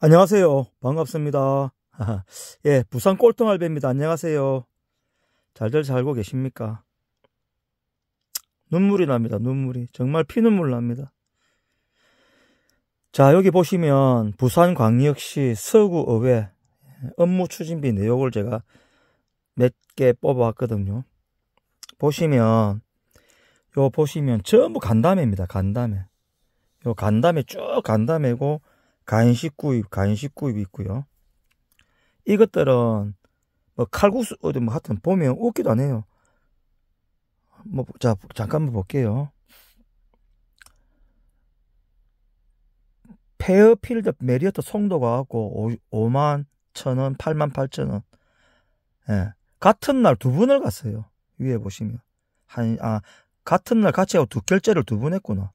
안녕하세요. 반갑습니다. 예, 부산 꼴통알배입니다. 안녕하세요. 잘들 살고 계십니까? 눈물이 납니다. 눈물이. 정말 피눈물 납니다. 자, 여기 보시면 부산광역시 서구의회 업무 추진비 내역을 제가 몇 개 뽑아왔거든요. 보시면, 요 보시면 전부 간담회입니다. 간담회. 요 간담회 쭉 간담회고, 간식구입, 간식구입 이 있고요. 이것들은 뭐 칼국수 어디 뭐 하여튼 보면 웃기도 안 해요. 뭐 자 잠깐만 볼게요. 페어필드 메리어트 송도가 갖고 5만 천원, 8만 8천 원. 예. 같은 날 두분을 갔어요. 위에 보시면. 한, 아, 같은 날 같이 하고 두 결제를 두 번 했구나.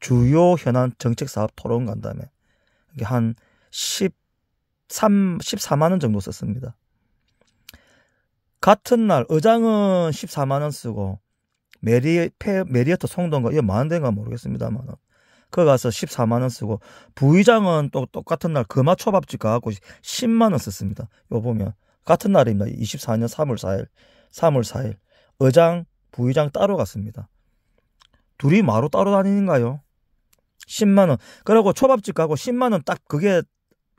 주요 현안 정책 사업 토론 간 다음에. 한 13, 14만원 정도 썼습니다. 같은 날, 의장은 14만원 쓰고, 메리, 페, 메리어터 송동가, 이거 만은데가 모르겠습니다만. 그거 가서 14만원 쓰고, 부의장은 또 똑같은 날, 금화초밥집 가갖고 10만원 썼습니다. 요 보면. 같은 날입니다. 24년 3월 4일. 3월 4일. 의장, 부의장 따로 갔습니다. 둘이 마루 따로 다니는가요? 10만 원. 그러고 초밥집 가고 10만 원딱 그게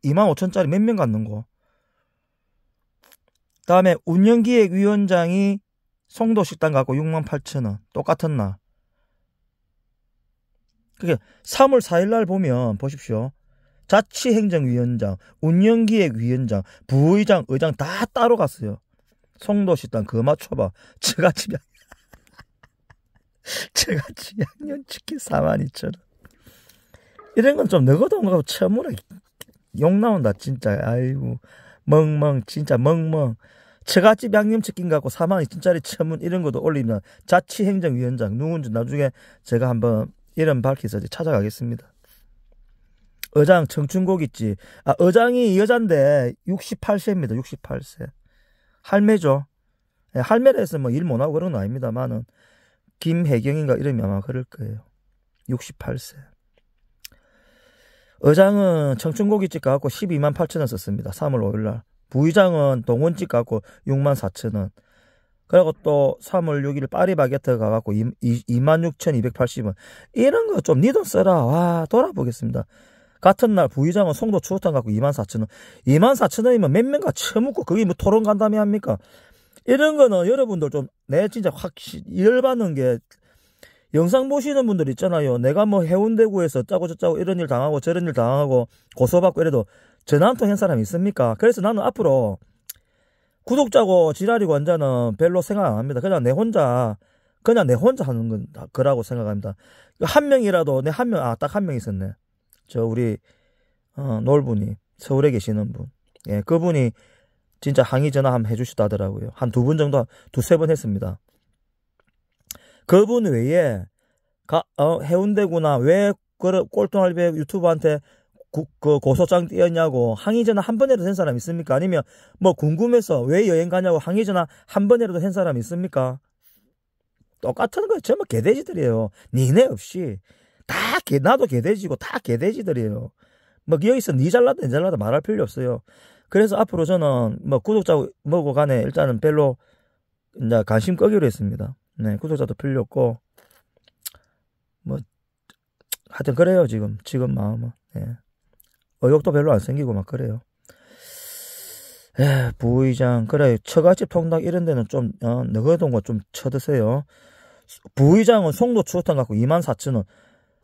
2만 5천짜리 몇 명 갖는 거. 다음에 운영기획위원장이 송도식당 갖고 6만 8천 원. 똑같은 날. 그게 3월 4일 날 보면 보십시오. 자치행정위원장, 운영기획위원장, 부의장, 의장 다 따로 갔어요. 송도식당 그마초밥, 처갓집 양, 처갓집 양년치킨 4만 2천 원. 이런 건좀 너거도 하고 처음으로 욕 나온다 진짜 아이고 멍멍 진짜 멍멍 처갓집 양념치킨 갖고 사망이 진짜리 처문 이런 것도 올리면 자치행정위원장 누군지 나중에 제가 한번 이름 밝혀서 찾아가겠습니다. 어장 청춘곡 있지. 아, 어장이 여잔데 68세입니다. 68세. 할매죠. 예, 할매라서 뭐일 못하고 그런 건 아닙니다만은 김혜경인가 이름이 아마 그럴 거예요. 68세. 의장은 청춘고기집 가갖고 12만 8천 원 썼습니다. 3월 5일날. 부의장은 동원집 가갖고 6만 4천 원. 그리고 또 3월 6일 파리바게트 가갖고 2만 6,280원. 이런 거 좀 니돈 써라. 와, 돌아보겠습니다. 같은 날 부의장은 송도 추어탕 갖고 2만 4천 원. 2만 4천 원이면 몇 명가 처먹고 그게 뭐 토론 간담회 합니까? 이런 거는 여러분들 좀 내 진짜 확실히 열받는 게 영상 보시는 분들 있잖아요. 내가 뭐 해운대구에서 짜고 저짜고 이런 일 당하고 저런 일 당하고 고소받고 이래도 전화 한 통 한 사람이 있습니까? 그래서 나는 앞으로 구독자고 지랄이고 환자는 별로 생각 안 합니다. 그냥 내 혼자 그냥 내 혼자 하는 건 그라고 생각합니다. 한 명이라도 내 한 명 아 딱 한명 아, 있었네. 저 우리 어, 놀분이 서울에 계시는 분. 예, 그분이 진짜 항의 전화 한번 해주시다더라고요. 한 두 분 정도 두세 번 했습니다. 그분 외에 가, 어, 해운대구나 왜 그걸 꼴통알배 유튜브한테 구, 그 고소장 띄었냐고 항의 전화 한 번이라도 한 사람 있습니까? 아니면 뭐 궁금해서 왜 여행 가냐고 항의 전화 한 번이라도 한 사람 있습니까? 똑같은 거예요. 전부 개돼지들이에요. 니네 없이 다 개, 나도 개돼지고 다 개돼지들이에요. 뭐 여기서 니 잘라도 내 잘라도 말할 필요 없어요. 그래서 앞으로 저는 뭐 구독자 뭐고 간에 일단은 별로 이제 관심 끄기로 했습니다. 네, 구조자도필렸고 뭐, 하여튼 그래요, 지금. 지금 마음은. 네. 의욕도 별로 안 생기고 막 그래요. 에, 예, 부의장, 그래. 처갓집 통닭 이런 데는 좀, 어, 너거든 거좀 쳐드세요. 부의장은 송도 추어탕 갖고 24,000원.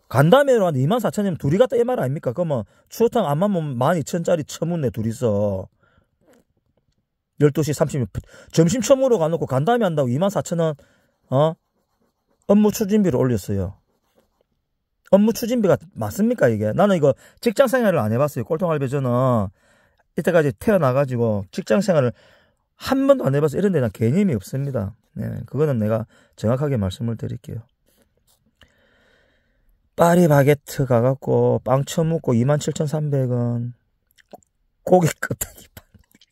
간담회로 한 24,000원이면 둘이 갔다 이 말 아닙니까? 그러면 뭐, 추어탕 안만 보면1 2 0 0 0짜리 처문네 둘이서. 12시 30분. 점심 처음으로 가놓고 간담회 한다고 24,000원 어? 업무 추진비를 올렸어요. 업무 추진비가 맞습니까 이게? 나는 이거 직장 생활을 안 해봤어요. 꼴통 할배저는 이때까지 태어나가지고 직장 생활을 한 번도 안 해봐서 이런 데는 개념이 없습니다. 네, 그거는 내가 정확하게 말씀을 드릴게요. 파리바게트 가갖고 빵 처먹고 27,300원 고기 끄떡이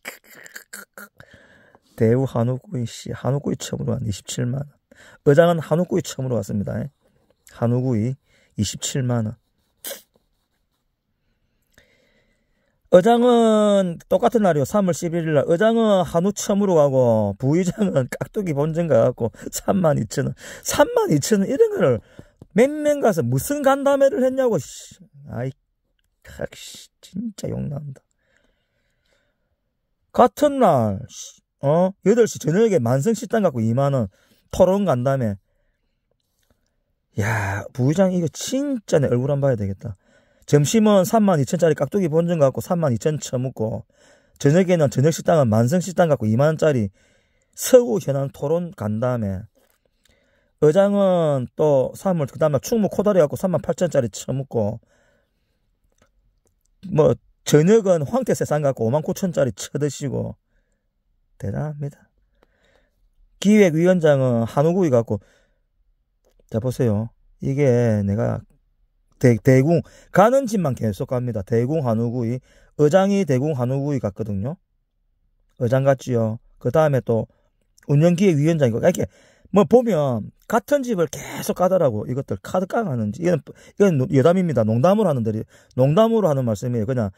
대우 한우구이 씨 한우구이 처음으로 한 27만 원 의장은 한우구이 처음으로 왔습니다. 한우구이 27만원. 의장은 똑같은 날이요. 3월 11일 날. 의장은 한우 처음으로 가고 부의장은 깍두기 본전 가갖고 3만2천원3만2천원 이런 거를 몇명 가서 무슨 간담회를 했냐고. 아이, 씨, 진짜 욕난다. 같은 날, 어? 8시 저녁에 만성식당 갖고 2만원. 토론 간 다음에 야 부의장 이거 진짜 내 얼굴 한번 봐야 되겠다. 점심은 3 2 0 0 0짜리 깍두기 본전 갖고 3 2 0 0천 처먹고 저녁에는 저녁 식당은 만성 식당 갖고 2만 원짜리 서구 현안 토론 간 다음에 의장은 또 3월 그 다음날 충무 코다리 갖고 3 8 0 0 0짜리 처먹고 뭐 저녁은 황태 세상 갖고 5 9 0 0 0짜리 쳐드시고 대단합니다. 기획위원장은 한우구이 갖고 자 보세요. 이게 내가 대, 대궁 가는 집만 계속 갑니다. 대궁 한우구이 의장이 대궁 한우구이 갔거든요. 의장 갔지요. 그 다음에 또 운영기획위원장이고 이렇게 뭐 보면 같은 집을 계속 가더라고 이것들 카드 깡하는지 이건 이건 여담입니다. 농담으로 하는들이 농담으로 하는 말씀이에요. 그냥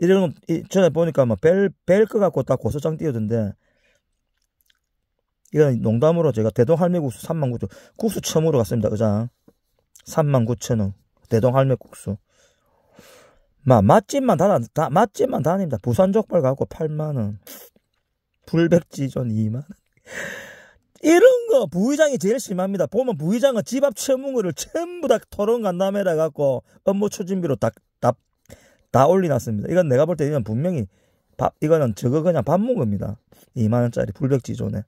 이런 전에 보니까 뭐 벨벨것 같고 딱 고소장 띄우던데 이건 농담으로 제가 대동 할매국수 3 9 0 0천 국수 처음으로 갔습니다. 의장 3 9 0 0 0원 대동 할매국수 마, 맛집만 다다 맛집만 다닙니다. 부산 족발 갖고 8만 원 불백지전 2만 원 이런 거 부의장이 제일 심합니다. 보면 부의장은 집앞 채무물을 전부 다 토론 간담회라 갖고 업무 추진비로 다, 다, 다 올려놨습니다. 이건 내가 볼때 이건 분명히 밥, 이거는 저거 그냥 밥 먹은 겁니다. 2만원짜리 불백지존에.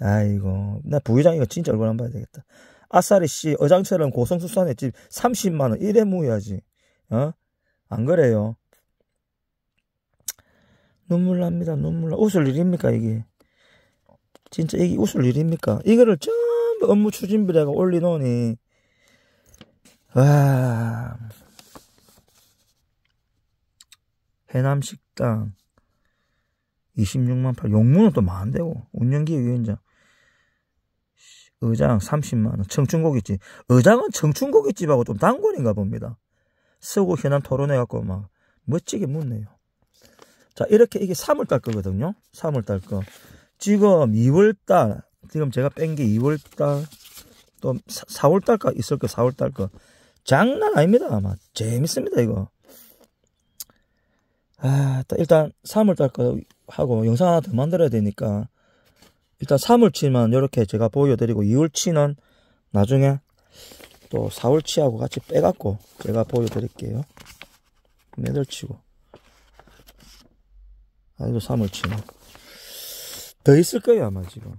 아이고 나 부회장 이거 진짜 얼굴 한번 봐야 되겠다. 아싸리 씨 어장처럼 고성수산에 집 30만 원 이래 모여야지. 어? 안 그래요? 눈물 납니다. 눈물 나. 웃을 일입니까 이게? 진짜 이게 웃을 일입니까? 이거를 전부 업무 추진비라가 올리노니 와 해남식당 26만 8 용문은 또 많대고 운영기획위원장 의장 30만원. 청춘고깃집. 의장은 청춘고깃집하고 좀 단골인가 봅니다. 서구 현안 토론해갖고 막 멋지게 묻네요. 자, 이렇게 이게 3월달 거거든요. 3월달 거. 지금 2월달, 지금 제가 뺀 게 2월달, 또 4월달 거 있을 거, 4월달 거. 장난 아닙니다. 아마. 재밌습니다, 이거. 아, 일단 3월달 거 하고 영상 하나 더 만들어야 되니까 일단 3월치만 이렇게 제가 보여드리고 2월치는 나중에 또 4월치하고 같이 빼갖고 제가 보여드릴게요. 매들치고 아이도 3월치는 더 있을 거예요 아마 지금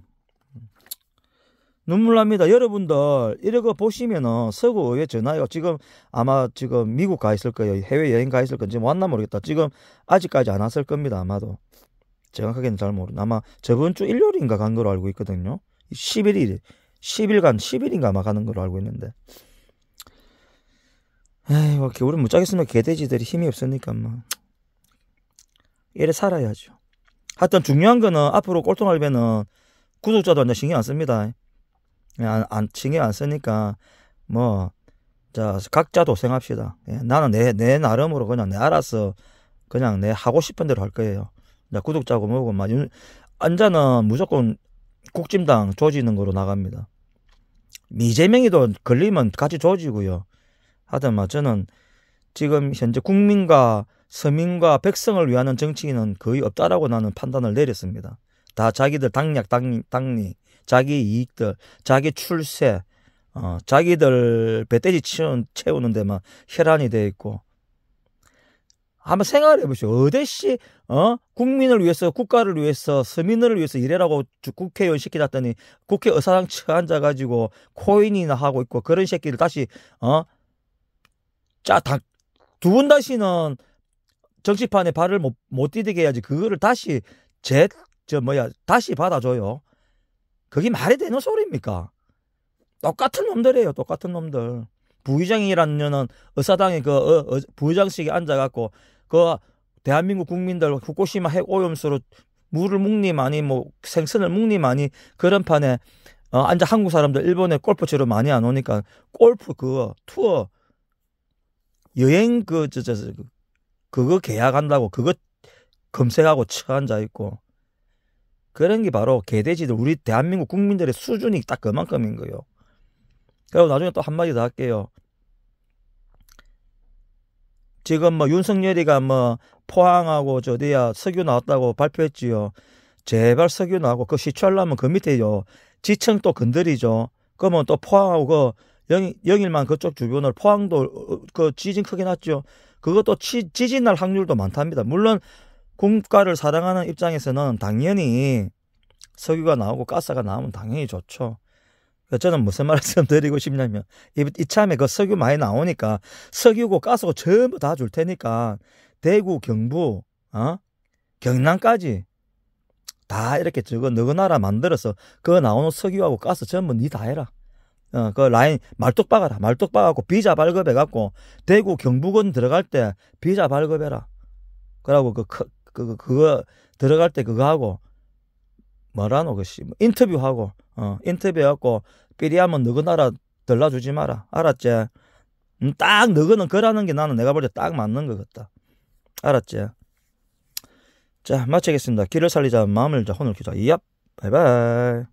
눈물 납니다. 여러분들 이거 보시면은 서구의회 전화요. 지금 아마 지금 미국 가 있을 거예요. 해외 여행 가 있을 건지 뭐 왔나 모르겠다. 지금 아직까지 안 왔을 겁니다. 아마도 정확하게는 잘 모르는 아마 저번 주 일요일인가 간 걸로 알고 있거든요. 11일 10일간 10일인가 아마 가는 걸로 알고 있는데. 에이, 뭐 겨울에 못자겠으면 개돼지들이 힘이 없으니까 뭐. 이래 살아야죠. 하여튼 중요한 거는 앞으로 꼴통알배는 구독자도 완전 신경 안 씁니다. 예, 안, 안 신경 안 쓰니까 뭐 자, 각자 도생합시다. 예, 나는 내, 내 나름으로 그냥 내 알아서 그냥 내 하고 싶은 대로 할 거예요. 구독자고 뭐고 막 안자는 무조건 국진당 조지는 거로 나갑니다. 미재명이도 걸리면 같이 조지고요. 하여튼 막 저는 지금 현재 국민과 서민과 백성을 위하는 정치인은 거의 없다라고 나는 판단을 내렸습니다. 다 자기들 당략, 당, 당리, 자기 이익들, 자기 출세, 어, 자기들 배때지 채우는 데만 혈안이 돼 있고 한번 생각을 해보시오. 어데시 어 국민을 위해서 국가를 위해서 서민을 위해서 이래라고 국회의원 시키놨더니 국회 의사당 측 앉아가지고 코인이나 하고 있고 그런 새끼를 다시 어자두 다, 분 다시는 정치판에 발을 못, 못 디디게 해야지 그거를 다시 제 저 뭐야 다시 받아줘요. 그게 말이 되는 소리입니까? 똑같은 놈들이에요. 똑같은 놈들. 부의장이라는 의사당에 그 어, 어, 부의장식에 앉아갖고 그 대한민국 국민들 후쿠시마 핵 오염수로 물을 묵니 많이 뭐 생선을 묵니 많이 그런 판에 어, 앉아 한국 사람들 일본에 골프 치러 많이 안 오니까 골프 그 투어 여행 그저저 저, 저, 그, 그거 계약한다고 그거 검색하고 쳐 앉아 있고 그런 게 바로 개돼지들 우리 대한민국 국민들의 수준이 딱 그만큼인 거예요. 그리고 나중에 또 한마디 더 할게요. 지금 뭐 윤석열이가 뭐 포항하고 저 어디야 석유 나왔다고 발표했지요. 제발 석유 나오고 그 시추하려면 그 밑에요. 지층또 건드리죠. 그러면 또 포항하고 그 영, 영일만 그쪽 주변을 포항도 어, 그 지진 크게 났죠. 그것도 치, 지진 날 확률도 많답니다. 물론 국가를 사랑하는 입장에서는 당연히 석유가 나오고 가스가 나오면 당연히 좋죠. 저는 무슨 말씀 드리고 싶냐면 이참에 그 석유 많이 나오니까 석유고 가스고 전부 다 줄 테니까 대구, 경부, 어? 경남까지 다 이렇게 저거 너그 나라 만들어서 그 나오는 석유하고 가스 전부 니 다 해라. 어, 그 라인 말뚝 박아라. 말뚝 박아갖고 비자 발급해갖고 대구, 경북은 들어갈 때 비자 발급해라. 그러고 그, 그, 그 그거 들어갈 때 그거 하고 뭐라노 그씨 뭐 인터뷰하고 어인터뷰하고 삐리하면 너그 나라 들라주지 마라 알았지 음, 딱 너그는 그라는 게 나는 내가 볼 때 딱 맞는 것 같다 알았지 자 마치겠습니다 길을 살리자 마음을 자 혼을 키자 이얍 바이바이